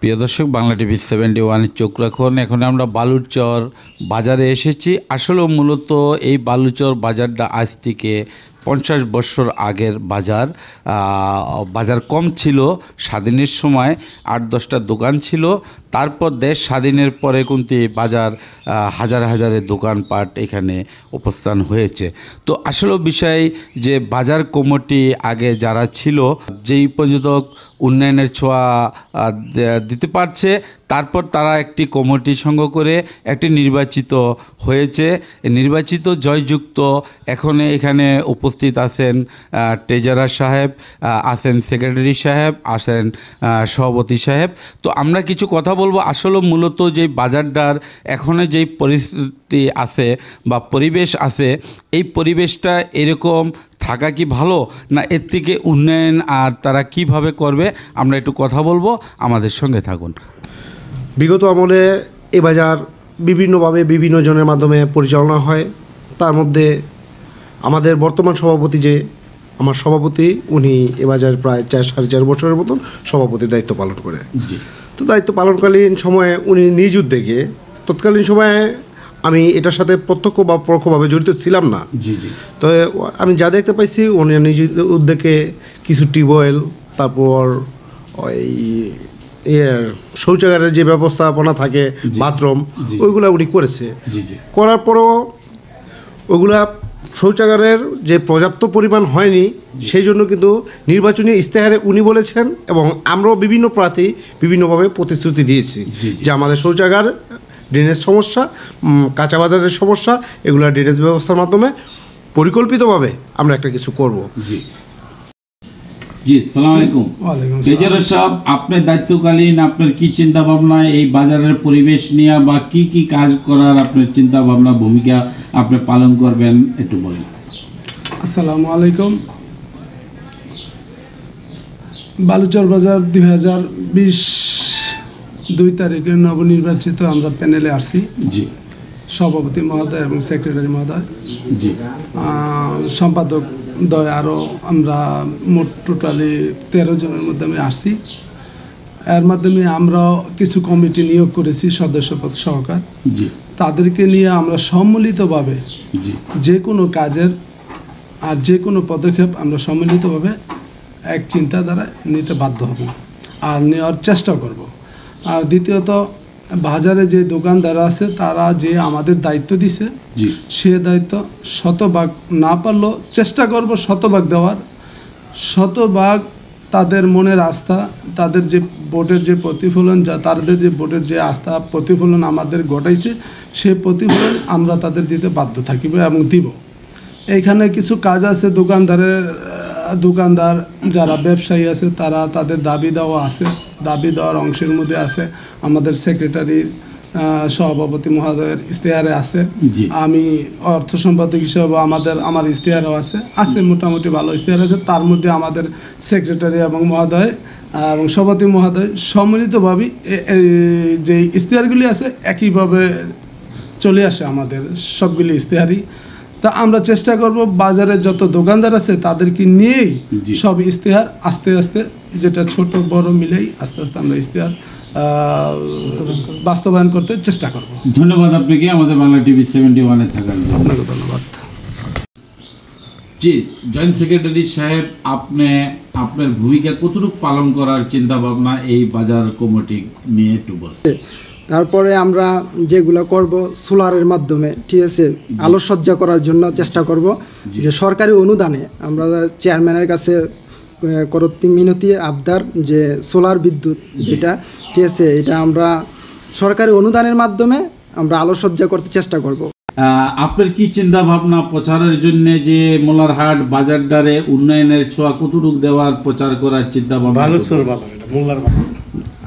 প্রিয় দর্শক Bangla TV seventy ওয়ানের চোখ রাখুন এখন আমরা বালুচর বাজারে এসেছি আসলে মূলত এই বালুচর বাজারটা আজ থেকে পঞ্চাশ বছর আগের বাজার বাজার কম ছিল স্বাধীনের সময় আট দশটা দোকান ছিল তারপর দেশ স্বাধীনের পরে কিন্তু বাজার হাজার হাজারে দোকানপাট এখানে উপস্থান হয়েছে তো আসল বিষয় যে বাজার কমিটি আগে যারা ছিল যেই পর্যন্ত উন্নয়নের ছোঁয়া দিতে পারছে তারপর তারা একটি কমিটি সংগ্রহ করে একটি নির্বাচিত হয়েছে নির্বাচিত জয়যুক্ত এখন এখানে উপস্থিত আছেন ট্রেজারার সাহেব আছেন সেক্রেটারি সাহেব আছেন সভাপতি সাহেব তো আমরা কিছু কথা বলবো আসলে মূলত যে বাজারটার এখনও যেই পরিস্থিতি আছে বা পরিবেশ আছে এই পরিবেশটা এরকম থাকা কি ভালো না এর থেকে উন্নয়ন আর তারা কিভাবে করবে আমরা একটু কথা বলবো আমাদের সঙ্গে থাকুন বিগত আমলে এ বাজার বিভিন্নভাবে বিভিন্ন জনের মাধ্যমে পরিচালনা হয় তার মধ্যে আমাদের বর্তমান সভাপতি যে আমার সভাপতি উনি এ বাজার প্রায় চার সাড়ে চার বছরের মতন সভাপতির দায়িত্ব পালন করে তো দায়িত্ব পালনকালীন সময়ে উনি নিজ উদ্যোগে তৎকালীন সময়ে আমি এটার সাথে প্রত্যক্ষ বা পরোক্ষভাবে জড়িত ছিলাম না তো আমি যা দেখতে পাইছি উনি নিজ উদ্যোগে কিছু টিউবওয়েল তারপর ওই শৌচাগারের যে ব্যবস্থাপনা থাকে বাথরুম ওইগুলো উনি করেছে করার পরও ওইগুলা শৌচাগারের যে পর্যাপ্ত পরিমাণ হয়নি সেই জন্য কিন্তু নির্বাচনী ইস্তেহারে উনি বলেছেন এবং আমরাও বিভিন্ন প্রার্থী বিভিন্নভাবে প্রতিশ্রুতি দিয়েছি যে আমাদের শৌচাগার ড্রেনেজ সমস্যা কাঁচা বাজারের সমস্যা এগুলো ড্রেনেজ ব্যবস্থার মাধ্যমে পরিকল্পিতভাবে আমরা একটা কিছু করব জি সালাম আলাইকুম তেজারা সাহেব আপনার দায়িত্বকালীন আপনার কি চিন্তা ভাবনা এই বাজারের পরিবেশ নিয়ে বা কি কি কাজ করার আপনার চিন্তা ভাবনা ভূমিকা আপনি পালন করবেন একটু বলেন আসসালামু আলাইকুম বালুচর বাজার দুই হাজার বিশ দুই তারিখে নবনির্বাচিত আমরা প্যানেলে আসি জি সভাপতি মহোদয় এবং সেক্রেটারি মহোদয় সম্পাদক দয় আরও আমরা মোট টোটালি তেরো জনের মধ্যে আমি আসছি এর মাধ্যমে আমরা কিছু কমিটি নিয়োগ করেছি সদস্যপদ সহকার তাদেরকে নিয়ে আমরা সম্মিলিতভাবে যে কোনো কাজের আর যে কোনো পদক্ষেপ আমরা সম্মিলিতভাবে এক চিন্তাধারায় নিতে বাধ্য হব আর নেওয়ার চেষ্টা করব আর দ্বিতীয়ত বাজারে যে দোকানদার আছে তারা যে আমাদের দায়িত্ব দিছে সে দায়িত্ব শতভাগ না পারলেও চেষ্টা করব শতভাগ দেওয়ার শতভাগ তাদের মনের আস্থা তাদের যে ভোটের যে প্রতিফলন যা তাদের যে ভোটের যে আস্থা প্রতিফলন আমাদের ঘটাইছে সে প্রতিফলন আমরা তাদের দিতে বাধ্য থাকিব এবং দিব এইখানে কিছু কাজ আছে দোকানদারের দোকানদার যারা ব্যবসায়ী আছে তারা তাদের দাবি দেওয়া আছে দাবি দেওয়ার অংশের মধ্যে আছে আমাদের সেক্রেটারির সভাপতি মহোদয়ের ইশতেহারে আছে আমি অর্থ সম্পাদক হিসেবে আমাদের আমার ইশতেহারও আছে আছে মোটামুটি ভালো ইশতেহার আছে তার মধ্যে আমাদের সেক্রেটারি এবং মহোদয় এবং সভাপতি মহোদয় সম্মিলিতভাবে যে ইশতেহারগুলি আছে একইভাবে চলে আসে আমাদের সবগুলি ইস্তেহারই তা আমরা চেষ্টা করব বাজারে যত দোকানদার আছে তাদেরকে নিয়েই সব ইশতেহার আস্তে আস্তে যেটা ছোট বড় মিলেই আস্তে আস্তে আমরা ইশতেহার বাস্তবায়ন করতে চেষ্টা করব ধন্যবাদ আপনাকে আমাদের বাংলা টিভি সেভেন্টি ওয়ানে থাকার জন্য আপনাকে ধন্যবাদ জি জয়েন্ট সেক্রেটারি সাহেব আপনি আপনার ভূমিকা কতটুকু পালন করার চিন্তা ভাবনা এই বাজার কমিটি নিয়ে একটু বলেন তারপরে আমরা যেগুলো করব সোলারের মাধ্যমে ঠিক আছে আলোকসজ্জা করার জন্য চেষ্টা করব যে সরকারি অনুদানে আমরা চেয়ারম্যানের কাছে করত্তি মিনতি আবদার যে সোলার বিদ্যুৎ যেটা ঠিক আছে এটা আমরা সরকারি অনুদানের মাধ্যমে আমরা আলোকসজ্জা করতে চেষ্টা করব আপনার কি চিন্তা ভাবনা প্রচারের জন্য যে মোল্লারহাট বাজার ডারে উন্নয়নের ছোঁয়া কতটুক দেওয়ার প্রচার করার চিন্তা ভাবনা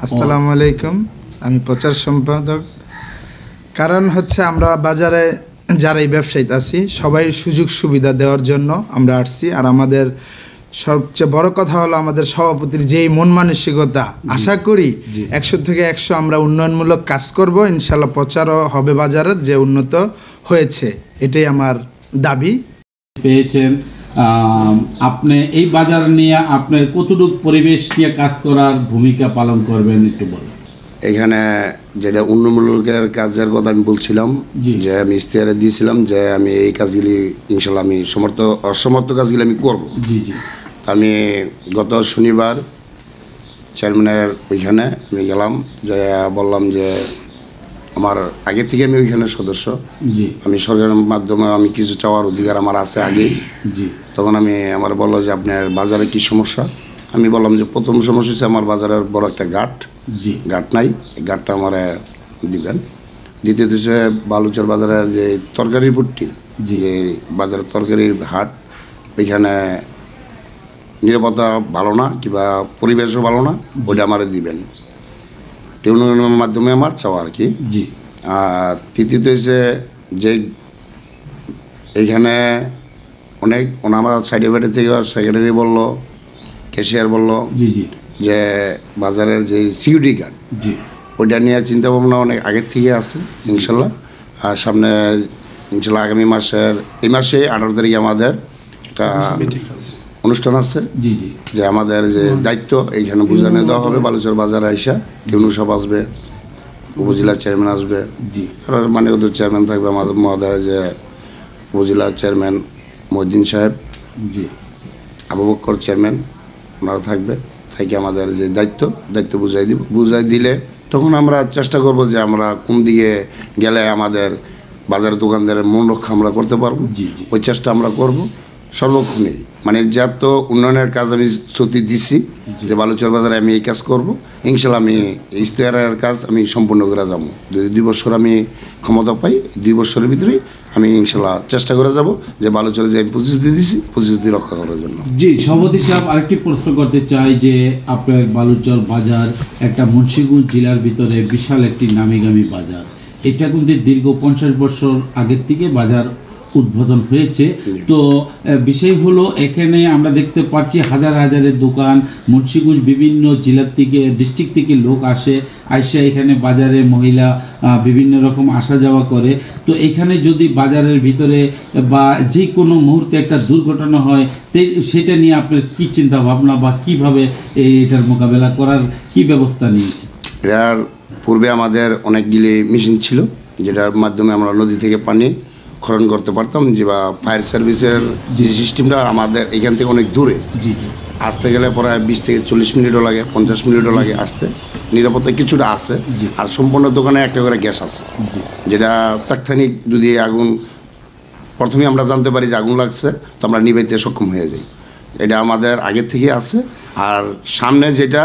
আসসালামু আলাইকুম আমি প্রচার সম্পাদক কারণ হচ্ছে আমরা বাজারে যারা এই ব্যবসায়ী আছি সবাই সুযোগ সুবিধা দেওয়ার জন্য আমরা আসছি আর আমাদের সবচেয়ে বড় কথা হলো আমাদের সভাপতির যেই মন মানসিকতা আশা করি একশো থেকে একশো আমরা উন্নয়নমূলক কাজ করব ইনশাল্লাহ প্রচারও হবে বাজারের যে উন্নত হয়েছে এটাই আমার দাবি পেয়েছেন আপনি এই বাজার নিয়ে আপনার কতটুক পরিবেশ নিয়ে কাজ করার ভূমিকা পালন করবেন একটু বলেন এখানে যেটা উন্নমূলকের কাজের কথা আমি বলছিলাম যে আমি ইশতেহারে দিয়েছিলাম যে আমি এই কাজগুলি ইনশাল্লাহ আমি সমর্থ অসমর্থ কাজগুলি আমি করব আমি গত শনিবার চেয়ারম্যানের ওইখানে আমি গেলাম যে বললাম যে আমার আগে থেকে আমি ওইখানে সদস্য আমি সরকারের মাধ্যমে আমি কিছু চাওয়ার অধিকার আমার আছে আগেই তখন আমি আমার বললো যে আপনার বাজারে কি সমস্যা আমি বললাম যে প্রথম সমস্যা হচ্ছে আমার বাজারের বড় একটা ঘাট ঘাট নাই ঘাটটা আমার দিবেন দ্বিতীয়ত হচ্ছে বালুচর বাজারে যে তরকারির পুট্টি যে বাজারের তরকারির হাট এখানে নিরাপত্তা ভালো না কিংবা পরিবেশও ভালো না ওইটা আমারে দিবেন টেউনের মাধ্যমে আমার চাওয়া আর কি আর তৃতীয়ত হয়েছে যে এইখানে অনেক আমার সাইডে বাইরে থেকে সেক্রেটারি বললো ক্যাশিয়ার বলল যে বাজারের যে সিকিউরিটি গার্ড ওইটা নিয়ে চিন্তা ভাবনা অনেক আগের থেকে আছে ইনশাল্লাহ আর সামনে ইনশাল্লাহ আগামী মাসের এই মাসে আঠারো তারিখে আমাদের একটা অনুষ্ঠান আছে যে আমাদের যে দায়িত্ব এইখানে বুঝানো দেওয়া হবে বালুচর বাজারে আইসা রেণু সব আসবে উপজেলার চেয়ারম্যান আসবে আর মানে ওদের চেয়ারম্যান থাকবে আমাদের মহোদয় যে উপজেলার চেয়ারম্যান মহিদ্দিন সাহেব জি আবু বক্কর চেয়ারম্যান আপনারা থাকবে থাকে আমাদের যে দায়িত্ব দায়িত্ব বুঝাই দিব বুঝাই দিলে তখন আমরা চেষ্টা করব যে আমরা কোন দিকে গেলে আমাদের বাজার দোকানদারের মন রক্ষা আমরা করতে পারবো ওই চেষ্টা আমরা করব সর্বক্ষণে মানে যত উন্নয়নের কাজ আমি ছুটি দিছি যে বালুচর বাজারে আমি এই কাজ করব ইনশাল্লাহ আমি ইস্তেহারের কাজ আমি সম্পূর্ণ করে যাবো যদি দুই বছর আমি ক্ষমতা পাই দুই বছরের ভিতরে আমি ইনশাল্লাহ চেষ্টা করে যাব যে ভালো চলে যে আমি প্রতিশ্রুতি দিয়েছি প্রতিশ্রুতি রক্ষা করার জন্য জি সভাপতি সাহেব আরেকটি প্রশ্ন করতে চাই যে আপনার বালুচর বাজার একটা মুন্সিগঞ্জ জেলার ভিতরে বিশাল একটি নামিগামী বাজার এটা কিন্তু দীর্ঘ পঞ্চাশ বছর আগের থেকে বাজার উদ্বোধন হয়েছে তো বিষয় হলো এখানে আমরা দেখতে পাচ্ছি হাজার হাজারের দোকান মুন্সিগঞ্জ বিভিন্ন জেলার থেকে ডিস্ট্রিক্ট থেকে লোক আসে আইসে এখানে বাজারে মহিলা বিভিন্ন রকম আসা যাওয়া করে তো এখানে যদি বাজারের ভিতরে বা যে কোনো মুহূর্তে একটা দুর্ঘটনা হয় সেটা নিয়ে আপনার কী চিন্তা ভাবনা বা কিভাবে এটার মোকাবেলা করার কি ব্যবস্থা নিয়েছে এটার পূর্বে আমাদের অনেকগুলি মেশিন ছিল যেটার মাধ্যমে আমরা নদী থেকে পানি খরণ করতে পারতাম যে বা ফায়ার সার্ভিসের যে সিস্টেমটা আমাদের এখান থেকে অনেক দূরে আসতে গেলে প্রায় বিশ থেকে চল্লিশ মিনিটও লাগে পঞ্চাশ মিনিটও লাগে আসতে নিরাপত্তা কিছুটা আছে আর সম্পূর্ণ দোকানে একটা করে গ্যাস আছে যেটা তাৎক্ষণিক যদি আগুন প্রথমে আমরা জানতে পারি যে আগুন লাগছে তো আমরা নিবেদিতে সক্ষম হয়ে যাই এটা আমাদের আগে থেকে আছে আর সামনে যেটা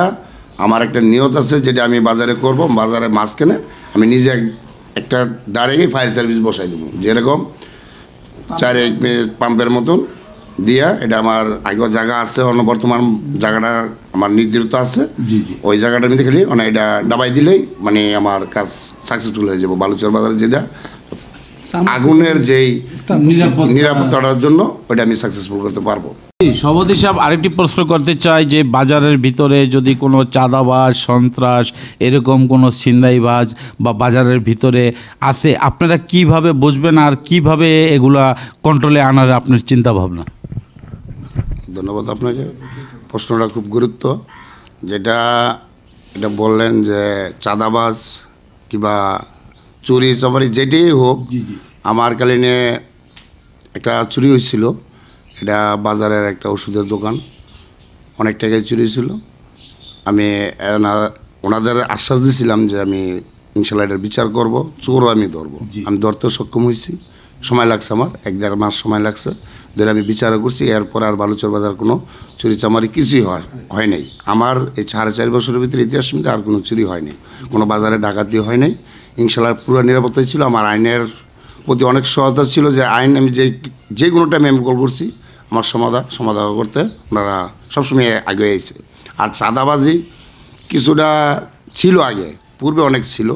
আমার একটা নিয়ত আছে যেটা আমি বাজারে করব বাজারে মাছ কেনে আমি নিজে একটা দাঁড়িয়ে ফায়ার সার্ভিস বসাই দেবো যেরকম চার এক পাম্পের মতন দিয়া এটা আমার আগে জায়গা আছে অন্য বর্তমান জায়গাটা আমার নির্ধারিত আছে ওই জায়গাটা নিতে খেলি অনেক এটা ডাবাই দিলেই মানে আমার কাজ সাকসেসফুল হয়ে যাবো বালুচর বাজারে যেটা আগুনের যেই নিরাপত্তার জন্য ওটা আমি সাকসেসফুল করতে পারবো সভাপতি সাহেব আরেকটি প্রশ্ন করতে চাই যে বাজারের ভিতরে যদি কোনো চাঁদাবাজ সন্ত্রাস এরকম কোনো ছিনদাইবাজ বা বাজারের ভিতরে আসে আপনারা কিভাবে বুঝবেন আর কিভাবে এগুলা কন্ট্রোলে আনার আপনার চিন্তা ভাবনা ধন্যবাদ আপনাকে প্রশ্নটা খুব গুরুত্ব যেটা এটা বললেন যে চাঁদাবাজ কিবা চুরি চামারি যেটাই হোক আমার কালীনে একটা চুরি হয়েছিল এটা বাজারের একটা ওষুধের দোকান অনেক টাকায় চুরি ছিল আমি ওনাদের আশ্বাস দিয়েছিলাম যে আমি ইনশাল্লাহ এটার বিচার করব চোরও আমি ধরব আমি ধরতে সক্ষম হয়েছি সময় লাগছে আমার এক দেড় মাস সময় লাগছে ধরে আমি বিচার করছি এরপর আর বালুচর বাজার কোনো চুরি চামারি কিছুই হয় হয় নাই আমার এই সাড়ে চার বছরের ভিতরে ইতিহাস আর কোনো চুরি হয়নি কোনো বাজারে ডাকাতি হয় নাই ইনশাল্লাহ পুরো নিরাপত্তাই ছিল আমার আইনের প্রতি অনেক সহায়তা ছিল যে আইন আমি যে যে কোনো টাইমে আমি কল করছি আমার সমাধান সমাধান করতে ওনারা সবসময় আগে এসে আর চাঁদাবাজি কিছুটা ছিল আগে পূর্বে অনেক ছিল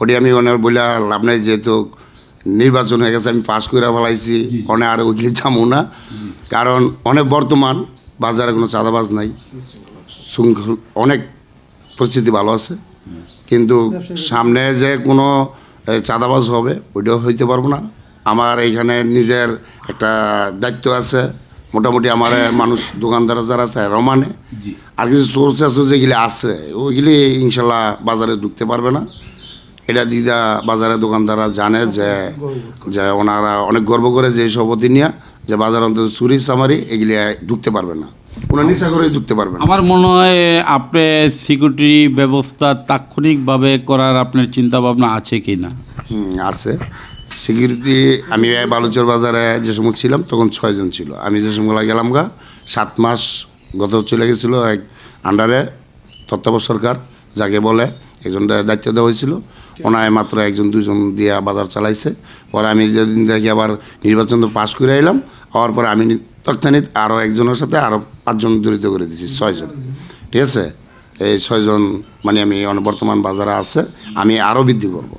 ওটি আমি ওনার বলিয়া লাভ নাই যেহেতু নির্বাচন হয়ে গেছে আমি পাশ করে ফেলাইছি অনেক আর উকিল যাবো না কারণ অনেক বর্তমান বাজারে কোনো চাঁদাবাজ নাই অনেক পরিস্থিতি ভালো আছে কিন্তু সামনে যে কোনো চাঁদাবাজ হবে ওইটাও হইতে পারবো না আমার এইখানে নিজের একটা দায়িত্ব আছে মোটামুটি আমার মানুষ দোকানদার যারা আছে রমানে আর কিছু সোর্স আছে যেগুলি আছে ওইগুলি ইনশাল্লাহ বাজারে ঢুকতে পারবে না এটা দিদা বাজারে দোকানদাররা জানে যে যে ওনারা অনেক গর্ব করে যে সভাপতি নিয়ে যে বাজার অন্তত চুরি সামারি এগুলি ঢুকতে পারবে না ওনার করে ঢুকতে পারবেন আমার মনে হয় আপনি সিকিউরিটি ব্যবস্থা তাৎক্ষণিকভাবে করার আপনার চিন্তা ভাবনা আছে কি না হুম আছে সিকিউরিটি আমি বালুচর বাজারে যে সময় ছিলাম তখন ছয়জন ছিল আমি যে সময় গেলাম গা সাত মাস গত চলে গেছিলো এক আন্ডারে তত্ত্বাবধায়ক সরকার যাকে বলে একজন দায়িত্ব দেওয়া হয়েছিল ওনায় মাত্র একজন দুজন দিয়ে বাজার চালাইছে পরে আমি যেদিন থেকে আবার নির্বাচন পাশ করে এলাম হওয়ার পরে আমি তখতানিত আরও একজনের সাথে আরও পাঁচজন জড়িত করে দিয়েছি ছয়জন ঠিক আছে এই ছয়জন মানে আমি বর্তমান বাজারে আছে আমি আরও বৃদ্ধি করব